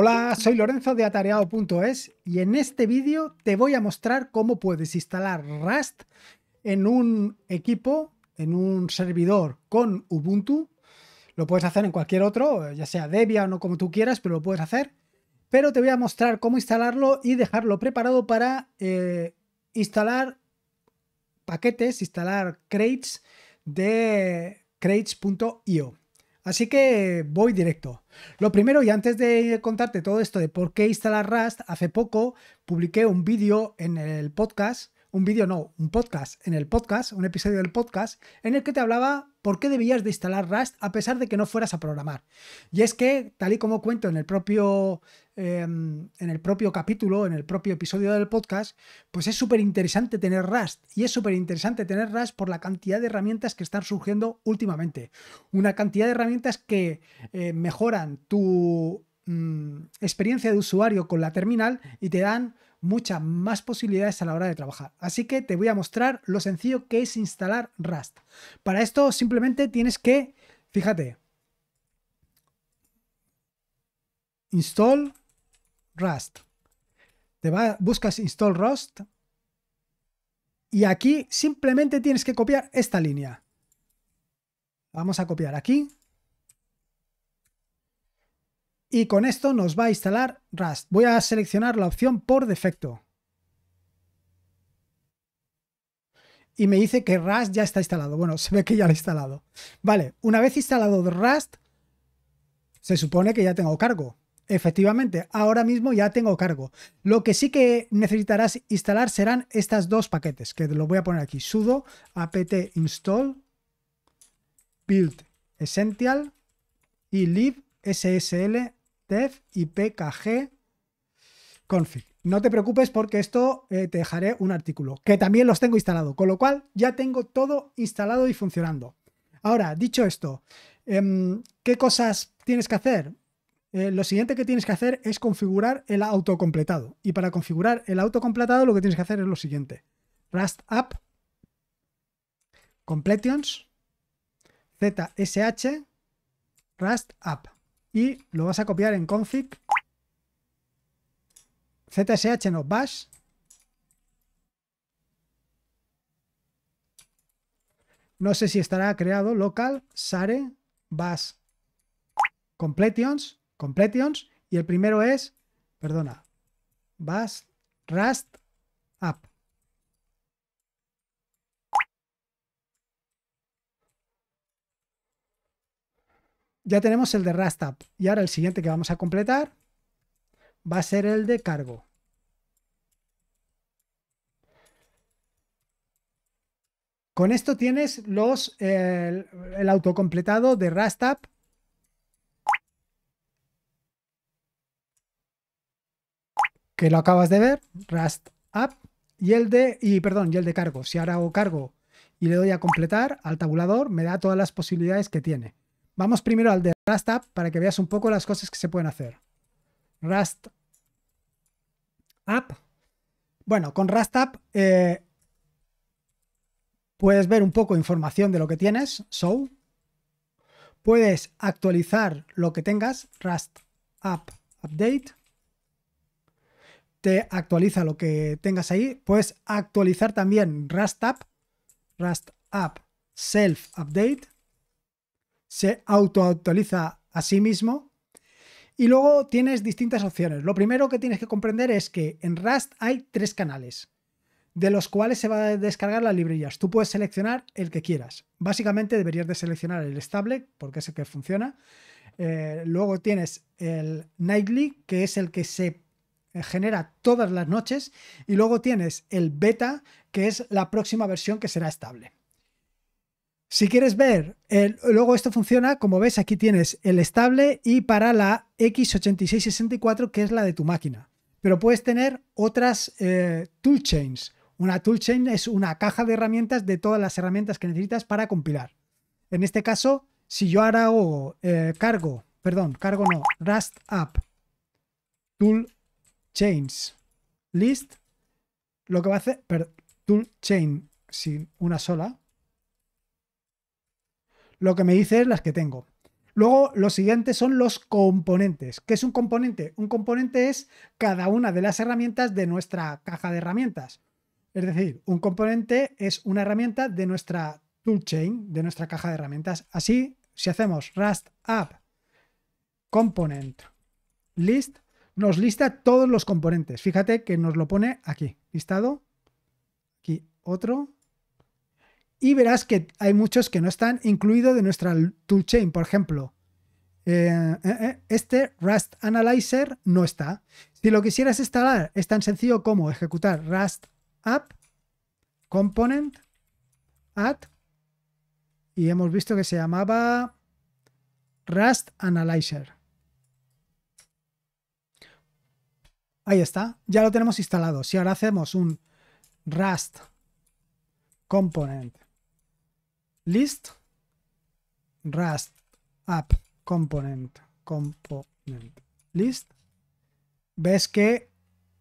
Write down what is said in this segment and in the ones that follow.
Hola, soy Lorenzo de atareado.es y en este vídeo te voy a mostrar cómo puedes instalar Rust en un equipo, en un servidor con Ubuntu. Lo puedes hacer en cualquier otro, ya sea Debian o como tú quieras, pero lo puedes hacer. Pero te voy a mostrar cómo instalarlo y dejarlo preparado para eh, instalar paquetes, instalar crates de crates.io. Así que voy directo. Lo primero, y antes de contarte todo esto de por qué instalar Rust, hace poco publiqué un vídeo en el podcast un vídeo no, un podcast, en el podcast, un episodio del podcast, en el que te hablaba por qué debías de instalar Rust a pesar de que no fueras a programar. Y es que, tal y como cuento en el propio, em, en el propio capítulo, en el propio episodio del podcast, pues es súper interesante tener Rust. Y es súper interesante tener Rust por la cantidad de herramientas que están surgiendo últimamente. Una cantidad de herramientas que eh, mejoran tu mm, experiencia de usuario con la terminal y te dan muchas más posibilidades a la hora de trabajar. Así que te voy a mostrar lo sencillo que es instalar Rust. Para esto simplemente tienes que, fíjate, install Rust. Te va, buscas install Rust y aquí simplemente tienes que copiar esta línea. Vamos a copiar aquí y con esto nos va a instalar Rust. Voy a seleccionar la opción por defecto. Y me dice que Rust ya está instalado. Bueno, se ve que ya lo ha instalado. Vale, una vez instalado Rust, se supone que ya tengo cargo. Efectivamente, ahora mismo ya tengo cargo. Lo que sí que necesitarás instalar serán estas dos paquetes, que lo voy a poner aquí. sudo apt install build essential y lib SSL dev y pkg config. No te preocupes porque esto eh, te dejaré un artículo, que también los tengo instalado, con lo cual ya tengo todo instalado y funcionando. Ahora, dicho esto, em, ¿qué cosas tienes que hacer? Eh, lo siguiente que tienes que hacer es configurar el autocompletado. Y para configurar el autocompletado lo que tienes que hacer es lo siguiente. Rust app, completions, zsh, rust app y lo vas a copiar en config zsh no bash no sé si estará creado local sare bash completions completions y el primero es perdona bash rust app Ya tenemos el de Rastap. Y ahora el siguiente que vamos a completar va a ser el de cargo. Con esto tienes los, el, auto autocompletado de Rastap. Que lo acabas de ver, Rust Y el de. perdón, y el de cargo. Si ahora hago cargo y le doy a completar al tabulador, me da todas las posibilidades que tiene. Vamos primero al de Rust para que veas un poco las cosas que se pueden hacer. Rust Bueno, con Rust eh, puedes ver un poco información de lo que tienes, show. Puedes actualizar lo que tengas, Rust Update. Te actualiza lo que tengas ahí. Puedes actualizar también Rust App, Self Update se autoactualiza a sí mismo. Y luego tienes distintas opciones. Lo primero que tienes que comprender es que en Rust hay tres canales, de los cuales se va a descargar las librerías. Tú puedes seleccionar el que quieras. Básicamente deberías de seleccionar el estable, porque es el que funciona. Eh, luego tienes el nightly, que es el que se genera todas las noches. Y luego tienes el beta, que es la próxima versión que será estable. Si quieres ver, luego esto funciona, como ves, aquí tienes el estable y para la X8664, que es la de tu máquina. Pero puedes tener otras eh, toolchains. Una toolchain es una caja de herramientas de todas las herramientas que necesitas para compilar. En este caso, si yo ahora hago eh, cargo, perdón, cargo no, Rust App, toolchains List, lo que va a hacer, toolchain toolchain, sin una sola, lo que me dice es las que tengo. Luego, lo siguiente son los componentes. ¿Qué es un componente? Un componente es cada una de las herramientas de nuestra caja de herramientas. Es decir, un componente es una herramienta de nuestra toolchain, de nuestra caja de herramientas. Así, si hacemos Rust app component list, nos lista todos los componentes. Fíjate que nos lo pone aquí, listado. Aquí otro, y verás que hay muchos que no están incluidos de nuestra toolchain, por ejemplo. Eh, eh, eh, este Rust Analyzer no está. Si lo quisieras instalar, es tan sencillo como ejecutar Rust app component add y hemos visto que se llamaba Rust Analyzer. Ahí está, ya lo tenemos instalado. Si ahora hacemos un Rust component list rust app component component list ves que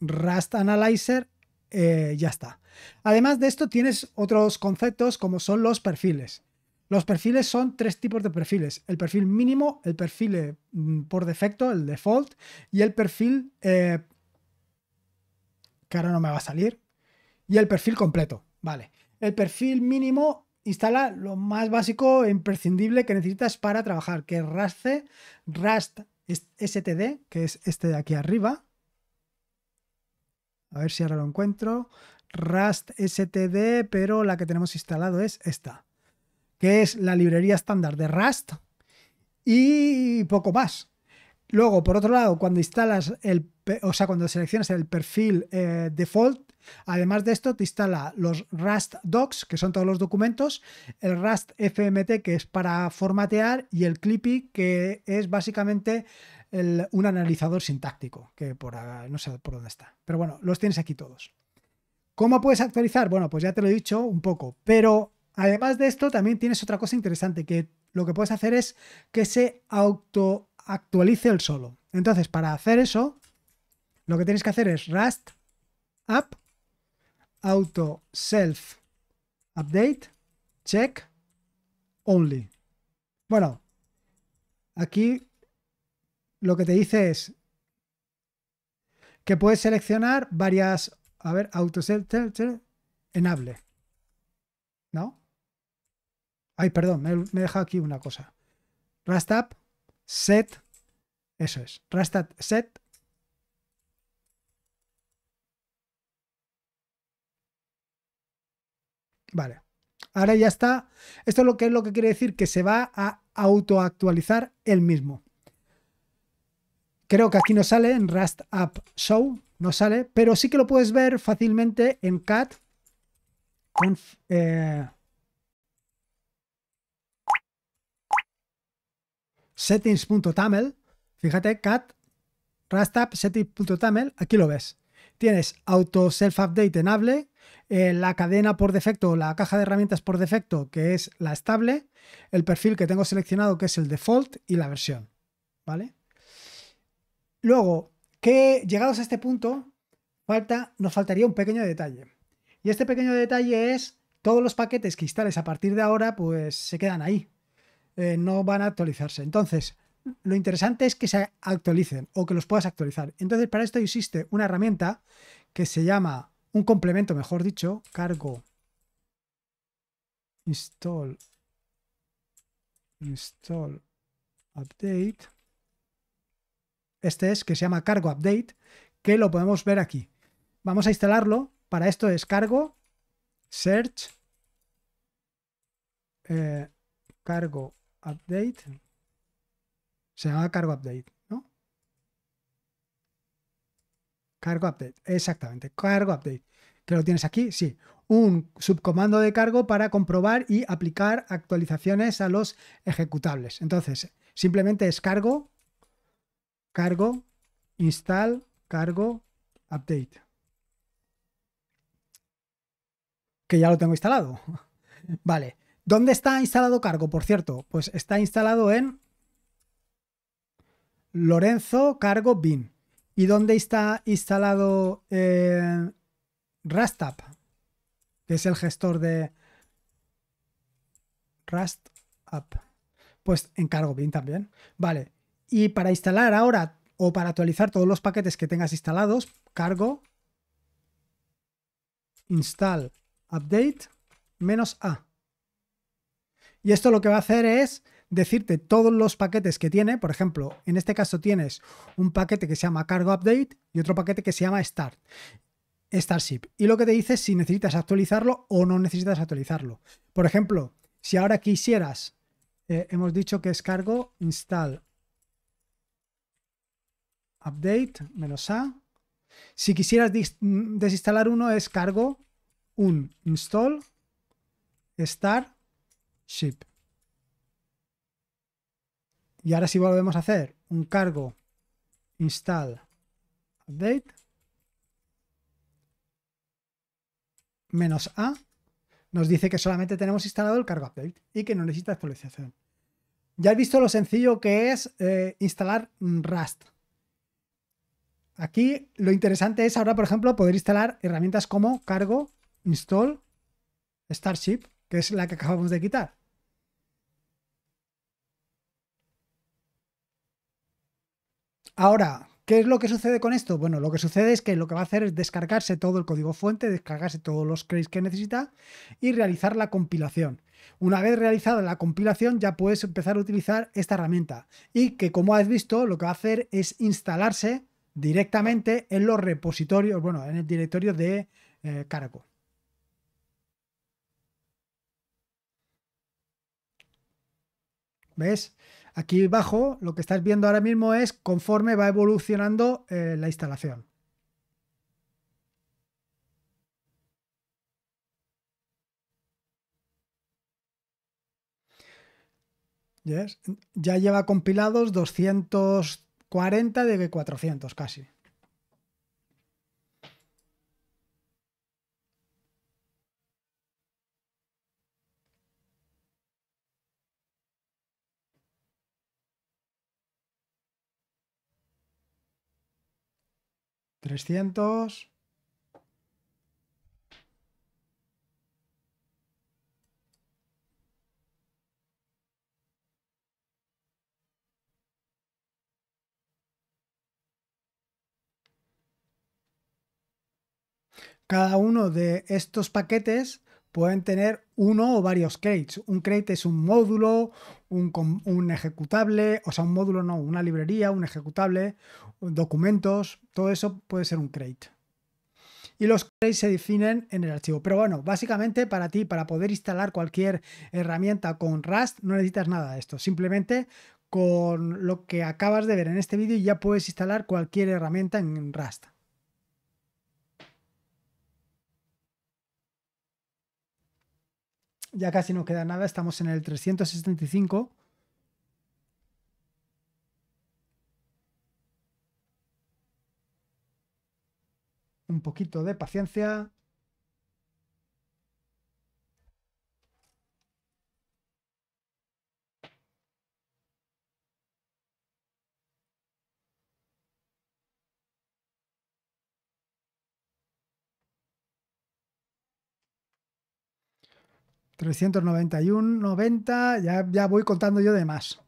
rust analyzer eh, ya está además de esto tienes otros conceptos como son los perfiles los perfiles son tres tipos de perfiles. El perfil mínimo, el perfil eh, mm, por defecto, el default, y el perfil eh, que ahora no me va a salir, y el perfil completo. Vale. El perfil mínimo instala lo más básico e imprescindible que necesitas para trabajar, que es RAST, Rust STD, que es este de aquí arriba. A ver si ahora lo encuentro. Rust STD, pero la que tenemos instalado es esta, que es la librería estándar de Rust y poco más. Luego, por otro lado, cuando instalas el, o sea, cuando seleccionas el perfil eh, default, Además de esto, te instala los Rust Docs, que son todos los documentos, el Rust FMT, que es para formatear, y el Clippy, que es básicamente un analizador sintáctico, que por ah, no sé por dónde está. Pero bueno, los tienes aquí todos. ¿Cómo puedes actualizar? Bueno, pues ya te lo he dicho un poco, pero además de esto también tienes otra cosa interesante, que lo que puedes hacer es que se autoactualice el solo. Entonces, para hacer eso, lo que tienes que hacer es Rust App auto self update check only. Bueno, aquí lo que te dice es que puedes seleccionar varias, a ver, auto self enable. ¿No? Ay, perdón, me, deja aquí una cosa. rastap set, eso es, Restart set Vale. Ahora ya está. Esto es lo que es lo que quiere decir que se va a autoactualizar el mismo. Creo que aquí no sale en Rust App Show, no sale, pero sí que lo puedes ver fácilmente en cat conf, eh, settings.taml. Fíjate, cat Rust App settings.taml, aquí lo ves. Tienes auto self update enable, eh, la cadena por defecto, la caja de herramientas por defecto, que es la estable, el perfil que tengo seleccionado, que es el default, y la versión. ¿Vale? Luego, que llegados a este punto, falta, nos faltaría un pequeño detalle. Y este pequeño detalle es todos los paquetes que instales a partir de ahora, pues se quedan ahí. Eh, no van a actualizarse. Entonces, lo interesante es que se actualicen o que los puedas actualizar. Entonces, para esto existe una herramienta que se llama un complemento, mejor dicho, cargo install install update. Este es que se llama cargo update, que lo podemos ver aquí. Vamos a instalarlo. Para esto es cargo search eh, cargo update. Se llama cargo update. Cargo update. Exactamente, cargo update. Que lo tienes aquí, sí. Un subcomando de cargo para comprobar y aplicar actualizaciones a los ejecutables. Entonces, simplemente es cargo, cargo, install, cargo, update. Que ya lo tengo instalado. Vale. ¿Dónde está instalado cargo, por cierto? Pues está instalado en Lorenzo Cargo Bin. ¿Y dónde está instalado eh, Que es el gestor de Rastapp. Pues en cargo bin también. Vale. Y para instalar ahora o para actualizar todos los paquetes que tengas instalados, cargo install update menos a. Y esto lo que va a hacer es decirte todos los paquetes que tiene. Por ejemplo, en este caso tienes un paquete que se llama Cargo Update y otro paquete que se llama Start. Starship. Y lo que te dice es si necesitas actualizarlo o no necesitas actualizarlo. Por ejemplo, si ahora quisieras, eh, hemos dicho que es cargo install update menos a. Si quisieras mm, desinstalar uno es cargo un install start ship. Y ahora si volvemos a hacer un cargo install update menos A, nos dice que solamente tenemos instalado el cargo update y que no necesita actualización. Ya he visto lo sencillo que es eh, instalar Rust. Aquí lo interesante es ahora, por ejemplo, poder instalar herramientas como cargo, install, Starship, que es la que acabamos de quitar. Ahora, ¿qué es lo que sucede con esto? Bueno, lo que sucede es que lo que va a hacer es descargarse todo el código fuente, descargarse todos los crates que necesita y realizar la compilación. Una vez realizada la compilación ya puedes empezar a utilizar esta herramienta y que como has visto lo que va a hacer es instalarse directamente en los repositorios, bueno, en el directorio de cargo. Eh, Caraco. ¿Ves? Aquí abajo lo que estás viendo ahora mismo es conforme va evolucionando eh, la instalación. Ya lleva compilados 240 de 400 casi. 300. Cada uno de estos paquetes pueden tener uno o varios crates. Un crate es un módulo, un, ejecutable, o sea, un módulo no, una librería, un ejecutable, documentos, todo eso puede ser un crate. Y los crates se definen en el archivo. Pero bueno, básicamente para ti, para poder instalar cualquier herramienta con Rust, no necesitas nada de esto. Simplemente con lo que acabas de ver en este vídeo ya puedes instalar cualquier herramienta en Rust. ya casi no queda nada, estamos en el 375. Un poquito de paciencia. 391, 90, ya, ya voy contando yo de más.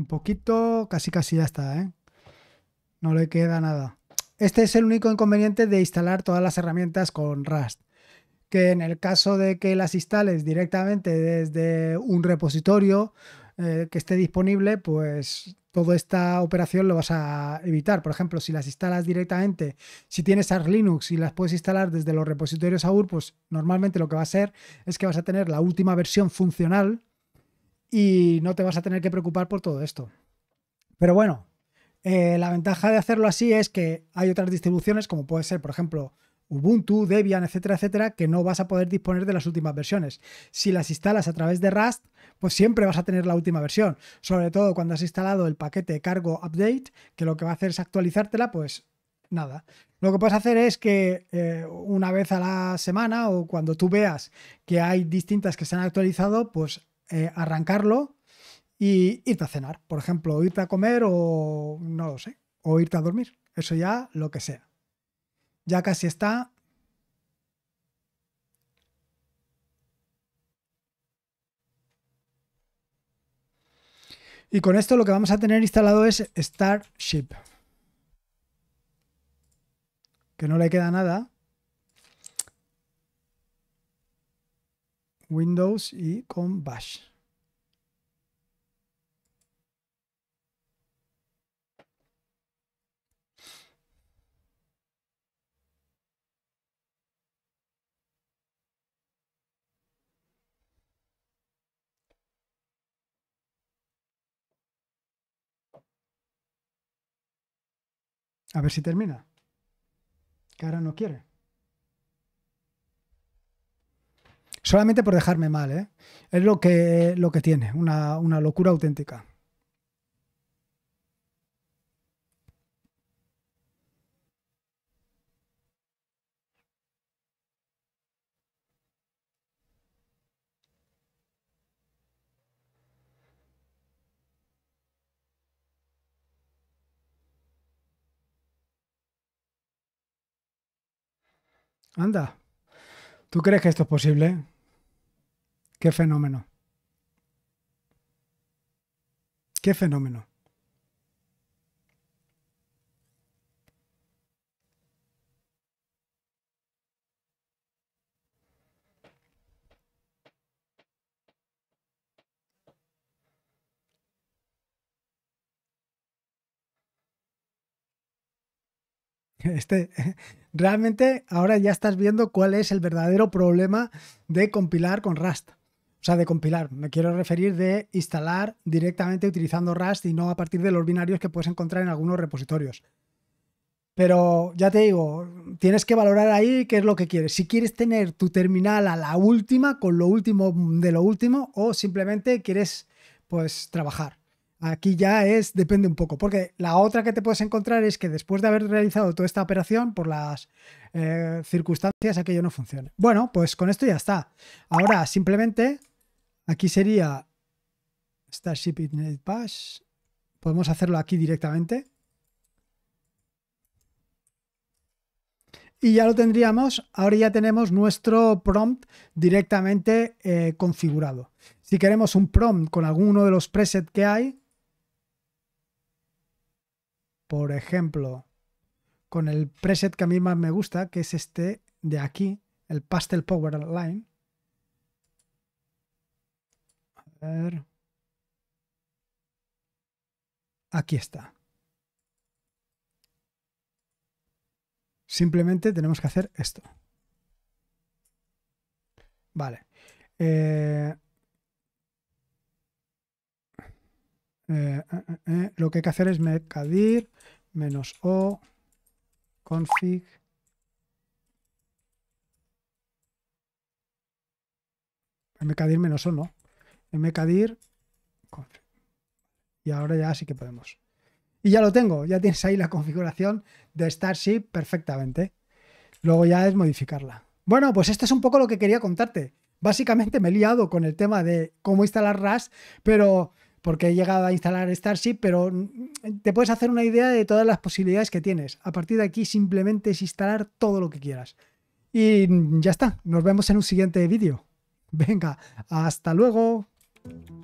Un poquito, casi casi ya está, ¿eh? No le queda nada. Este es el único inconveniente de instalar todas las herramientas con Rust. Que en el caso de que las instales directamente desde un repositorio eh, que esté disponible, pues toda esta operación lo vas a evitar. Por ejemplo, si las instalas directamente, si tienes Arch Linux y las puedes instalar desde los repositorios AUR, pues normalmente lo que va a ser es que vas a tener la última versión funcional y no te vas a tener que preocupar por todo esto. Pero bueno, eh, la ventaja de hacerlo así es que hay otras distribuciones, como puede ser, por ejemplo, Ubuntu, Debian, etcétera, etcétera, que no vas a poder disponer de las últimas versiones. Si las instalas a través de Rust, pues siempre vas a tener la última versión, sobre todo cuando has instalado el paquete cargo update, que lo que va a hacer es actualizártela, pues nada. Lo que puedes hacer es que eh, una vez a la semana o cuando tú veas que hay distintas que se han actualizado, pues eh, arrancarlo y irte a cenar, por ejemplo, irte a comer o no lo sé, o irte a dormir, eso ya lo que sea. Ya casi está. Y con esto lo que vamos a tener instalado es Starship. Que no le queda nada. Windows y con Bash. A ver si termina. Cara no quiere. solamente por dejarme mal, ¿eh? Es lo que, lo que tiene, una, una locura auténtica. Anda. ¿Tú crees que esto es posible? Qué fenómeno. Qué fenómeno. Este, realmente ahora ya estás viendo cuál es el verdadero problema de compilar con Rust. O sea, de compilar. Me quiero referir de instalar directamente utilizando Rust y no a partir de los binarios que puedes encontrar en algunos repositorios. Pero ya te digo, tienes que valorar ahí qué es lo que quieres. Si quieres tener tu terminal a la última, con lo último de lo último, o simplemente quieres, pues, trabajar. Aquí ya es, depende un poco, porque la otra que te puedes encontrar es que después de haber realizado toda esta operación, por las eh, circunstancias, aquello no funcione. Bueno, pues con esto ya está. Ahora simplemente Aquí sería Starship Internet Pass. Podemos hacerlo aquí directamente. Y ya lo tendríamos. Ahora ya tenemos nuestro prompt directamente eh, configurado. Si queremos un prompt con alguno de los presets que hay, por ejemplo, con el preset que a mí más me gusta, que es este de aquí, el Pastel Power Line. Aquí está. Simplemente tenemos que hacer esto. Vale. Eh, eh, eh, lo que hay que hacer es mercadir menos o config mecadir menos o no mkdir Y ahora ya sí que podemos. Y ya lo tengo, ya tienes ahí la configuración de Starship perfectamente. Luego ya es modificarla. Bueno, pues esto es un poco lo que quería contarte. Básicamente me he liado con el tema de cómo instalar RAS, pero porque he llegado a instalar Starship, pero te puedes hacer una idea de todas las posibilidades que tienes. A partir de aquí simplemente es instalar todo lo que quieras. Y ya está, nos vemos en un siguiente vídeo. Venga, hasta luego. Thank you.